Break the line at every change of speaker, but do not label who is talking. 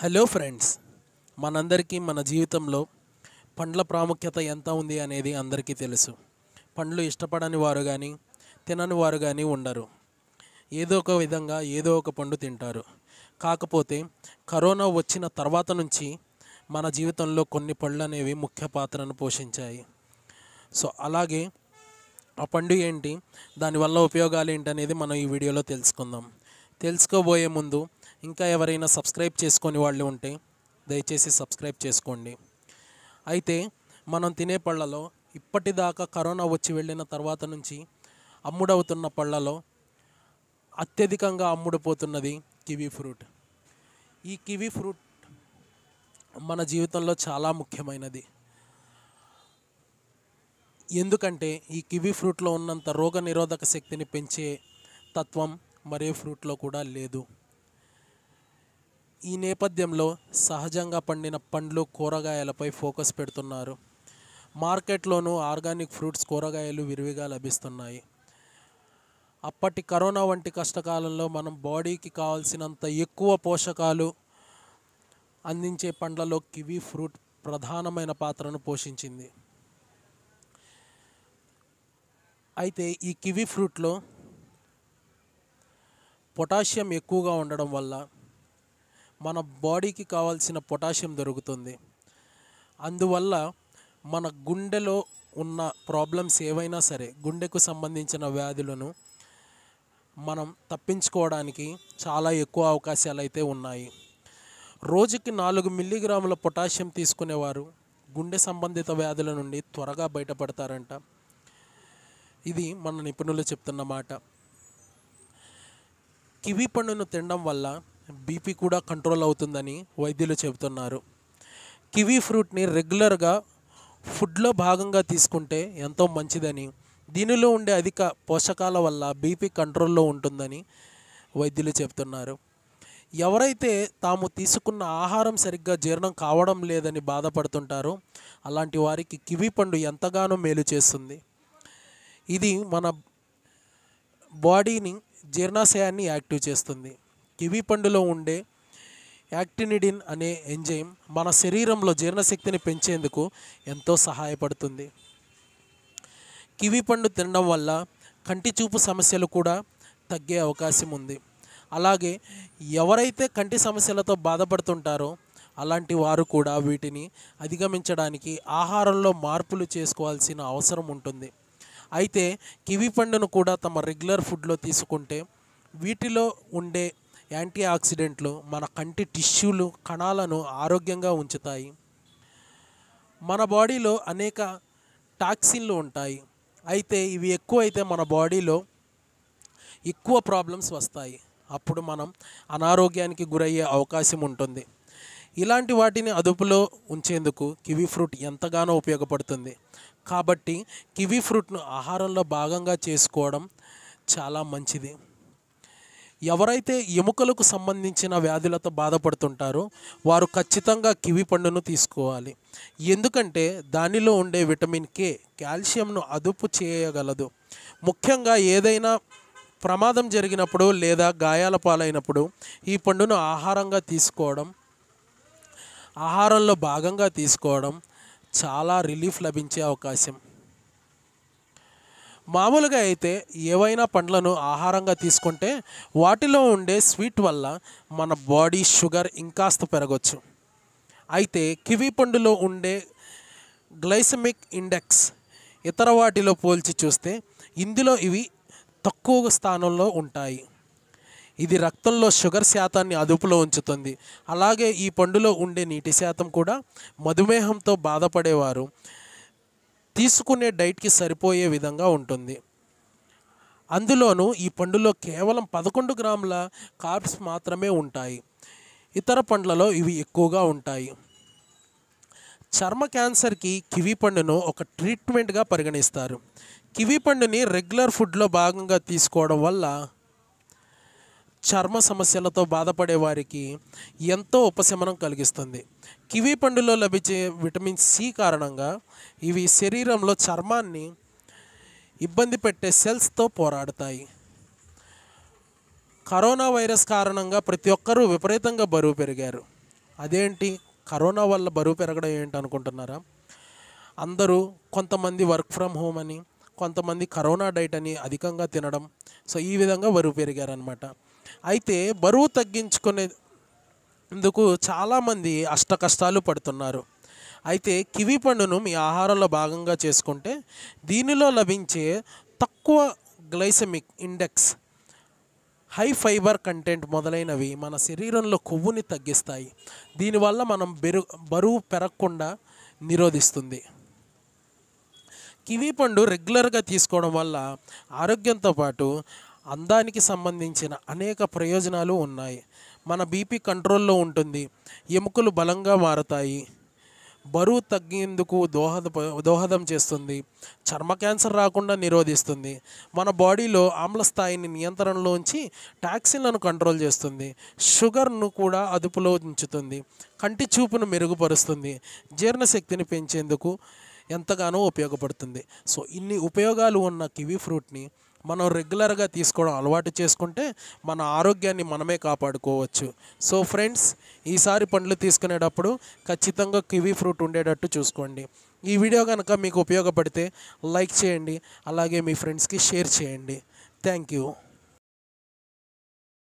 hello friends మనందరికీ మన జీవితంలో పండ్ల ప్రాముఖ్యత ఎంత ఉంది అనేది అందరికీ తెలుసు పండ్లు ఇష్టపడని వారు కానీ తినని వారు కానీ ఉండరు ఏదో ఒక విధంగా ఏదో ఒక పండు తింటారు కాకపోతే కరోనా వచ్చిన తర్వాత నుంచి మన జీవితంలో కొన్ని పండ్లు అనేవి ముఖ్య పాత్రను పోషించాయి సో అలాగే ఆ పండు ఏంటి దానివల్ల ఉపయోగాలు ఏంటనేది మనం ఈ వీడియోలో తెలుసుకుందాం తెలుసుకోబోయే ముందు ఇంకా ఎవరైనా సబ్స్క్రైబ్ చేసుకొని వాళ్ళు ఉంటే దయచేసి సబ్స్క్రైబ్ చేసుకోండి అయితే మనం తినే పళ్ళలో ఇప్పటిదాకా కరోనా వచ్చి వెళ్ళిన తర్వాత నుంచి అమ్ముడవుతున్న పళ్ళలో అత్యధికంగా అమ్ముడుపోతున్నది కివీ ఫ్రూట్ ఈ కివీ ఫ్రూట్ మన జీవితంలో చాలా ముఖ్యమైనది ఎందుకంటే ఈ కివీ ఫ్రూట్లో ఉన్నంత రోగ నిరోధక శక్తిని పెంచే తత్వం మరే ఫ్రూట్లో కూడా లేదు ఈ నేపథ్యంలో సహజంగా పండిన పండ్లు కూరగాయలపై ఫోకస్ పెడుతున్నారు మార్కెట్లోనూ ఆర్గానిక్ ఫ్రూట్స్ కూరగాయలు విరివిగా లభిస్తున్నాయి అప్పటి కరోనా వంటి కష్టకాలంలో మనం బాడీకి కావాల్సినంత ఎక్కువ పోషకాలు అందించే పండ్లలో కివీ ఫ్రూట్ ప్రధానమైన పాత్రను పోషించింది అయితే ఈ కివీ ఫ్రూట్లో పొటాషియం ఎక్కువగా ఉండడం వల్ల మన బాడీకి కావాల్సిన పొటాషియం దొరుకుతుంది అందువల్ల మన గుండెలో ఉన్న ప్రాబ్లమ్స్ ఏవైనా సరే గుండెకు సంబంధించిన వ్యాధులను మనం తప్పించుకోవడానికి చాలా ఎక్కువ అవకాశాలు అయితే ఉన్నాయి రోజుకి నాలుగు మిల్లీగ్రాముల పొటాషియం తీసుకునేవారు గుండె సంబంధిత వ్యాధుల నుండి త్వరగా బయటపడతారంట ఇది మన నిపుణులు చెప్తున్న మాట కివి పండును తినడం వల్ల బీపీ కూడా కంట్రోల్ అవుతుందని వైద్యులు చెబుతున్నారు కివీ ఫ్రూట్ని రెగ్యులర్గా ఫుడ్లో భాగంగా తీసుకుంటే ఎంతో మంచిదని దీనిలో ఉండే అధిక పోషకాల వల్ల బీపీ కంట్రోల్లో ఉంటుందని వైద్యులు చెబుతున్నారు ఎవరైతే తాము తీసుకున్న ఆహారం సరిగ్గా జీర్ణం కావడం లేదని బాధపడుతుంటారో అలాంటి వారికి కివి పండు ఎంతగానో మేలు చేస్తుంది ఇది మన బాడీని జీర్ణాశయాన్ని యాక్టివ్ చేస్తుంది కివి పండులో ఉండే యాక్టినిడిన్ అనే ఎంజైమ్ మన శరీరంలో జీర్ణశక్తిని పెంచేందుకు ఎంతో సహాయపడుతుంది కివి పండు తినడం వల్ల కంటి చూపు సమస్యలు కూడా తగ్గే అవకాశం ఉంది అలాగే ఎవరైతే కంటి సమస్యలతో బాధపడుతుంటారో అలాంటి వారు కూడా వీటిని అధిగమించడానికి ఆహారంలో మార్పులు చేసుకోవాల్సిన అవసరం ఉంటుంది అయితే కివి పండును కూడా తమ రెగ్యులర్ ఫుడ్లో తీసుకుంటే వీటిలో ఉండే యాంటీ ఆక్సిడెంట్లు మన కంటి టిష్యూలు కణాలను ఆరోగ్యంగా ఉంచుతాయి మన బాడీలో అనేక టాక్సిన్లు ఉంటాయి అయితే ఇవి ఎక్కువ అయితే మన బాడీలో ఎక్కువ ప్రాబ్లమ్స్ వస్తాయి అప్పుడు మనం అనారోగ్యానికి గురయ్యే అవకాశం ఉంటుంది ఇలాంటి వాటిని అదుపులో ఉంచేందుకు కివీ ఫ్రూట్ ఎంతగానో ఉపయోగపడుతుంది కాబట్టి కివీ ఫ్రూట్ను ఆహారంలో భాగంగా చేసుకోవడం చాలా మంచిది ఎవరైతే ఎముకలకు సంబంధించిన వ్యాధులతో బాధపడుతుంటారో వారు ఖచ్చితంగా కివి పండును తీసుకోవాలి ఎందుకంటే దానిలో ఉండే విటమిన్ కే కాల్షియంను అదుపు చేయగలదు ముఖ్యంగా ఏదైనా ప్రమాదం జరిగినప్పుడు లేదా గాయాల పాలైనప్పుడు ఈ పండును ఆహారంగా తీసుకోవడం ఆహారంలో భాగంగా తీసుకోవడం చాలా రిలీఫ్ లభించే అవకాశం మామూలుగా అయితే ఏవైనా పండ్లను ఆహారంగా తీసుకుంటే వాటిలో ఉండే స్వీట్ వల్ల మన బాడీ షుగర్ ఇంకాస్త పెరగచ్చు అయితే కివీ పండులో ఉండే గ్లైసమిక్ ఇండెక్స్ ఇతర వాటిలో పోల్చి చూస్తే ఇందులో ఇవి తక్కువ స్థానంలో ఉంటాయి ఇది రక్తంలో షుగర్ శాతాన్ని అదుపులో ఉంచుతుంది అలాగే ఈ పండులో ఉండే నీటి శాతం కూడా మధుమేహంతో బాధపడేవారు తీసుకునే డైట్కి సరిపోయే విధంగా ఉంటుంది అందులోనూ ఈ పండులో కేవలం పదకొండు గ్రాముల కార్బ్స్ మాత్రమే ఉంటాయి ఇతర పండ్లలో ఇవి ఎక్కువగా ఉంటాయి చర్మ క్యాన్సర్కి కివీ పండును ఒక ట్రీట్మెంట్గా పరిగణిస్తారు కివి పండుని రెగ్యులర్ ఫుడ్లో భాగంగా తీసుకోవడం వల్ల చర్మ సమస్యలతో బాధపడే వారికి ఎంతో ఉపశమనం కలిగిస్తుంది కివీ పండులో లభించే విటమిన్ సి కారణంగా ఇవి శరీరంలో చర్మాన్ని ఇబ్బంది పెట్టే సెల్స్తో పోరాడతాయి కరోనా వైరస్ కారణంగా ప్రతి ఒక్కరూ విపరీతంగా బరువు పెరిగారు అదేంటి కరోనా వల్ల బరువు పెరగడం ఏంటి అనుకుంటున్నారా అందరూ కొంతమంది వర్క్ ఫ్రమ్ హోమ్ అని కొంతమంది కరోనా డైట్ అని అధికంగా తినడం సో ఈ విధంగా బరువు పెరిగారనమాట అయితే బరువు తగ్గించుకునేందుకు చాలామంది అష్ట కష్టాలు పడుతున్నారు అయితే కివి పండును మీ ఆహారంలో భాగంగా చేసుకుంటే దీనిలో లభించే తక్కువ glycaemic index high fibre content మొదలైనవి మన శరీరంలో కొవ్వుని తగ్గిస్తాయి దీనివల్ల మనం బెరు బరువు పెరగకుండా నిరోధిస్తుంది కివి పండు రెగ్యులర్గా తీసుకోవడం వల్ల ఆరోగ్యంతో పాటు అందానికి సంబంధించిన అనేక ప్రయోజనాలు ఉన్నాయి మన బీపీ కంట్రోల్లో ఉంటుంది ఎముకలు బలంగా మారతాయి బరువు తగ్గేందుకు దోహద దోహదం చేస్తుంది చర్మ క్యాన్సర్ రాకుండా నిరోధిస్తుంది మన బాడీలో ఆమ్ల స్థాయిని నియంత్రణలో ఉంచి టాక్సిన్లను కంట్రోల్ చేస్తుంది షుగర్ను కూడా అదుపులో ఉంచుతుంది కంటి చూపును మెరుగుపరుస్తుంది జీర్ణశక్తిని పెంచేందుకు ఎంతగానో ఉపయోగపడుతుంది సో ఇన్ని ఉపయోగాలు ఉన్న కివీ ఫ్రూట్ని మనం రెగ్యులర్గా తీసుకోవడం అలవాటు చేసుకుంటే మన ఆరోగ్యాన్ని మనమే కాపాడుకోవచ్చు సో ఫ్రెండ్స్ ఈసారి పండ్లు తీసుకునేటప్పుడు ఖచ్చితంగా కివీ ఫ్రూట్ ఉండేటట్టు చూసుకోండి ఈ వీడియో కనుక మీకు ఉపయోగపడితే లైక్ చేయండి అలాగే మీ ఫ్రెండ్స్కి షేర్ చేయండి థ్యాంక్ యూ